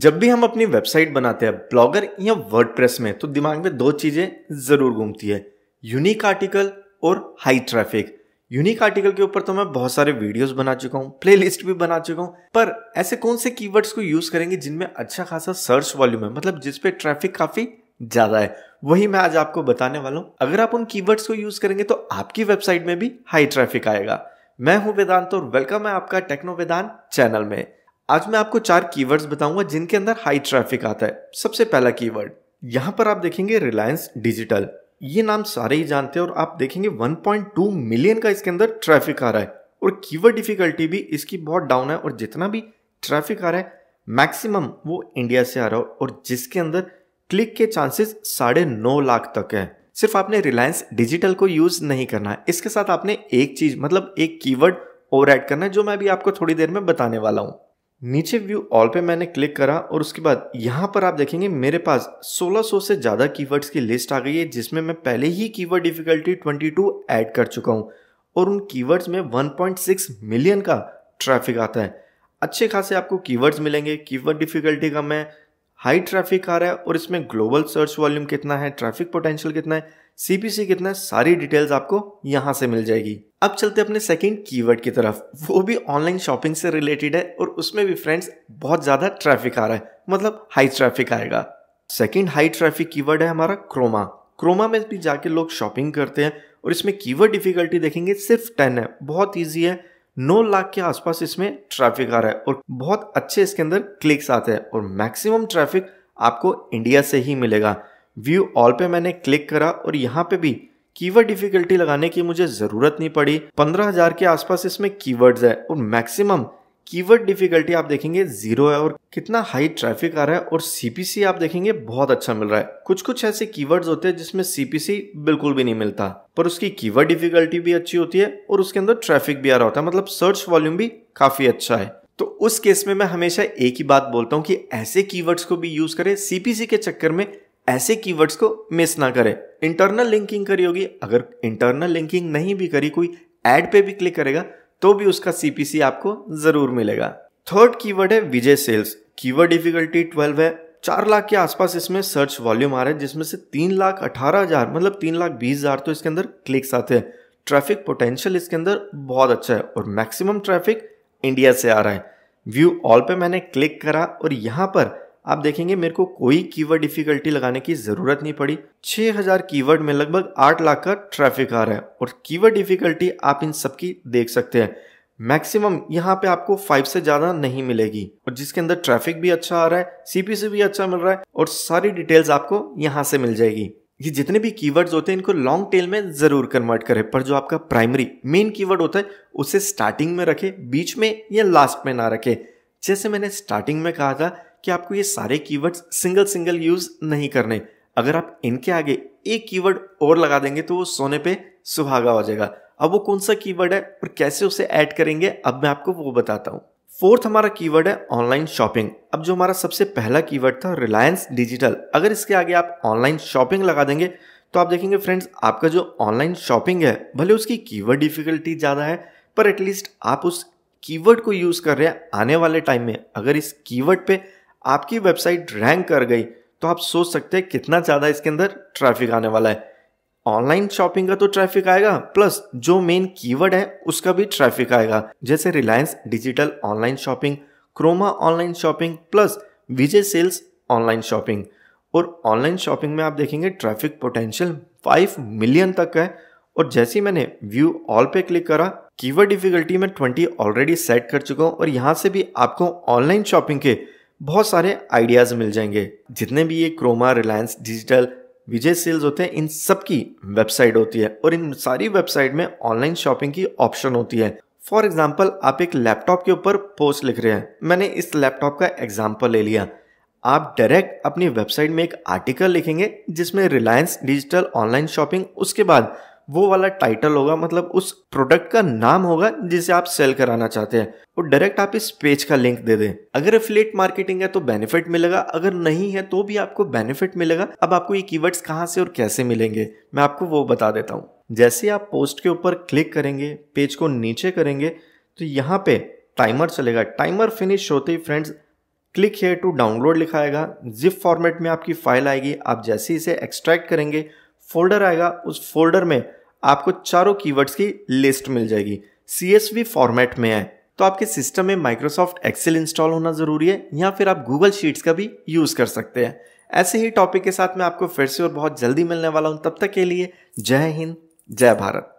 जब भी हम अपनी वेबसाइट बनाते हैं ब्लॉगर या वर्डप्रेस में तो दिमाग में दो चीज़ें ज़रूर घूमती है यूनिक आर्टिकल और हाई ट्रैफिक यूनिक आर्टिकल के ऊपर तो मैं बहुत सारे वीडियोस बना चुका हूँ प्लेलिस्ट भी बना चुका हूँ पर ऐसे कौन से कीवर्ड्स को यूज़ करेंगे जिनमें अच्छा खासा सर्च वॉल्यूम है मतलब जिसपे ट्रैफिक काफ़ी ज़्यादा है वही मैं आज आपको बताने वाला हूँ अगर आप उन कीवर्ड्स को यूज़ करेंगे तो आपकी वेबसाइट में भी हाई ट्रैफिक आएगा मैं हूँ वेदांत और वेलकम है आपका टेक्नो वेदांत चैनल में आज मैं आपको चार कीवर्ड्स बताऊंगा जिनके अंदर हाई ट्रैफिक आता है सबसे पहला कीवर्ड यहाँ पर आप देखेंगे रिलायंस डिजिटल ये नाम सारे ही जानते हैं और आप देखेंगे 1.2 मिलियन का इसके अंदर ट्रैफिक आ रहा है और कीवर्ड डिफिकल्टी भी इसकी बहुत डाउन है और जितना भी ट्रैफिक आ रहा है मैक्सिमम वो इंडिया से आ रहा हो और जिसके अंदर क्लिक के चांसेस साढ़े नौ लाख तक है सिर्फ आपने रिलायंस डिजिटल को यूज नहीं करना है इसके साथ आपने एक चीज मतलब एक कीवर्ड और ऐड करना है जो मैं अभी आपको थोड़ी देर में बताने वाला हूँ नीचे व्यू ऑल पे मैंने क्लिक करा और उसके बाद यहाँ पर आप देखेंगे मेरे पास 1600 से ज़्यादा कीवर्ड्स की लिस्ट आ गई है जिसमें मैं पहले ही कीवर्ड डिफिकल्टी 22 ऐड कर चुका हूँ और उन कीवर्ड्स में 1.6 मिलियन का ट्रैफिक आता है अच्छे खासे आपको कीवर्ड्स मिलेंगे कीवर्ड डिफिकल्टी का मैं हाई ट्रैफिक आ रहा है और इसमें ग्लोबल सर्च वॉल्यूम कितना है ट्रैफिक पोटेंशियल कितना है सीपीसी कितना है सारी डिटेल्स आपको यहाँ से मिल जाएगी अब चलते अपने सेकंड कीवर्ड की तरफ वो भी ऑनलाइन शॉपिंग से रिलेटेड है और उसमें भी फ्रेंड्स बहुत ज़्यादा ट्रैफिक आ रहा है मतलब हाई ट्रैफिक आएगा सेकेंड हाई ट्रैफिक कीवर्ड है हमारा क्रोमा क्रोमा में भी जाके लोग शॉपिंग करते हैं और इसमें कीवर्ड डिफिकल्टी देखेंगे सिर्फ टेन है बहुत ईजी है नौ लाख के आसपास इसमें ट्रैफिक आ रहा है और बहुत अच्छे इसके अंदर क्लिक्स आते हैं और मैक्सिमम ट्रैफिक आपको इंडिया से ही मिलेगा व्यू ऑल पे मैंने क्लिक करा और यहाँ पे भी कीवर्ड डिफिकल्टी लगाने की मुझे ज़रूरत नहीं पड़ी 15,000 के आसपास इसमें कीवर्ड्स है और मैक्सिमम कीवर्ड डिफिकल्टी आप देखेंगे जीरो है और कितना हाई ट्रैफिक आ रहा है और सीपीसी आप देखेंगे बहुत अच्छा मिल रहा है कुछ कुछ ऐसे कीवर्ड्स होते हैं जिसमें सीपीसी बिल्कुल भी नहीं मिलता पर उसकी कीवर्ड डिफिकल्टी भी अच्छी होती है और उसके अंदर ट्रैफिक भी आ रहा होता है मतलब सर्च वॉल्यूम भी काफी अच्छा है तो उस केस में मैं हमेशा एक ही बात बोलता हूँ कि ऐसे कीवर्ड्स को भी यूज करें सीपीसी के चक्कर में ऐसे कीवर्ड्स को मिस ना करें इंटरनल लिंकिंग करी होगी अगर इंटरनल लिंकिंग नहीं भी करी कोई एड पे भी क्लिक करेगा तो भी उसका सीपीसी आपको जरूर मिलेगा थर्ड कीवर्ड है विजय सेल्स कीवर्ड डिफिकल्टी 12 है चार लाख के आसपास इसमें सर्च वॉल्यूम आ रहा है जिसमें से तीन लाख अठारह हजार मतलब तीन लाख बीस हजार तो इसके अंदर क्लिक्स आते हैं ट्रैफिक पोटेंशियल इसके अंदर बहुत अच्छा है और मैक्सिमम ट्रैफिक इंडिया से आ रहा है व्यू ऑल पे मैंने क्लिक करा और यहाँ पर आप देखेंगे मेरे को कोई कीवर्ड डिफिकल्टी लगाने की ज़रूरत नहीं पड़ी 6000 कीवर्ड में लगभग 8 लाख का ट्रैफिक आ रहा है और कीवर्ड डिफिकल्टी आप इन सब की देख सकते हैं मैक्सिमम यहाँ पे आपको फाइव से ज़्यादा नहीं मिलेगी और जिसके अंदर ट्रैफिक भी अच्छा आ रहा है सीपीसी भी अच्छा मिल रहा है और सारी डिटेल्स आपको यहाँ से मिल जाएगी ये जितने भी कीवर्ड्स होते हैं इनको लॉन्ग टेल में ज़रूर कन्वर्ट करें पर जो आपका प्राइमरी मेन कीवर्ड होता है उसे स्टार्टिंग में रखें बीच में या लास्ट में ना रखें जैसे मैंने स्टार्टिंग में कहा था कि आपको ये सारे कीवर्ड्स सिंगल सिंगल यूज़ नहीं करने अगर आप इनके आगे एक कीवर्ड और लगा देंगे तो वो सोने पे सुहागा हो जाएगा अब वो कौन सा कीवर्ड है और कैसे उसे ऐड करेंगे अब मैं आपको वो बताता हूँ फोर्थ हमारा कीवर्ड है ऑनलाइन शॉपिंग अब जो हमारा सबसे पहला कीवर्ड था रिलायंस डिजिटल अगर इसके आगे आप ऑनलाइन शॉपिंग लगा देंगे तो आप देखेंगे फ्रेंड्स आपका जो ऑनलाइन शॉपिंग है भले उसकी कीवर्ड डिफिकल्टी ज़्यादा है पर एटलीस्ट आप उस कीवर्ड को यूज़ कर रहे हैं आने वाले टाइम में अगर इस कीवर्ड पे आपकी वेबसाइट रैंक कर गई तो आप सोच सकते हैं कितना ज़्यादा इसके अंदर ट्रैफिक आने वाला है ऑनलाइन शॉपिंग का तो ट्रैफिक आएगा प्लस जो मेन कीवर्ड है उसका भी ट्रैफिक आएगा जैसे Reliance Digital online shopping Croma online shopping plus Vijay Sales online shopping और ऑनलाइन शॉपिंग में आप देखेंगे ट्रैफिक पोटेंशियल 5 मिलियन तक है और जैसे ही मैंने व्यू ऑल पे क्लिक करा कीवर्ड डिफिकल्टी में 20 ऑलरेडी सेट कर चुका हूँ और यहाँ से भी आपको ऑनलाइन शॉपिंग के बहुत सारे आइडियाज़ मिल जाएंगे जितने भी ये Croma Reliance Digital Vijay Sales होते हैं इन सब की वेबसाइट होती है और इन सारी वेबसाइट में ऑनलाइन शॉपिंग की ऑप्शन होती है फॉर एग्जाम्पल आप एक लैपटॉप के ऊपर पोस्ट लिख रहे हैं मैंने इस लैपटॉप का एग्जाम्पल ले लिया आप डायरेक्ट अपनी वेबसाइट में एक आर्टिकल लिखेंगे जिसमें रिलायंस डिजिटल ऑनलाइन शॉपिंग उसके बाद वो वाला टाइटल होगा मतलब उस प्रोडक्ट का नाम होगा जिसे आप सेल कराना चाहते हैं और डायरेक्ट आप इस पेज का लिंक दे दें अगर एफिलेट मार्केटिंग है तो बेनिफिट मिलेगा अगर नहीं है तो भी आपको बेनिफिट मिलेगा अब आपको ये कीवर्ड्स कहाँ से और कैसे मिलेंगे मैं आपको वो बता देता हूँ जैसे आप पोस्ट के ऊपर क्लिक करेंगे पेज को नीचे करेंगे तो यहाँ पे टाइमर चलेगा टाइमर फिनिश होते ही friends click here to download लिखाएगा जिप फॉर्मेट में आपकी फाइल आएगी आप जैसे इसे एक्सट्रैक्ट करेंगे फोल्डर आएगा उस फोल्डर में आपको चारों कीवर्ड्स की लिस्ट मिल जाएगी सी फॉर्मेट में है तो आपके सिस्टम में माइक्रोसॉफ्ट एक्सेल इंस्टॉल होना ज़रूरी है या फिर आप गूगल शीट्स का भी यूज़ कर सकते हैं ऐसे ही टॉपिक के साथ मैं आपको फिर से और बहुत जल्दी मिलने वाला हूं तब तक के लिए जय हिंद जय भारत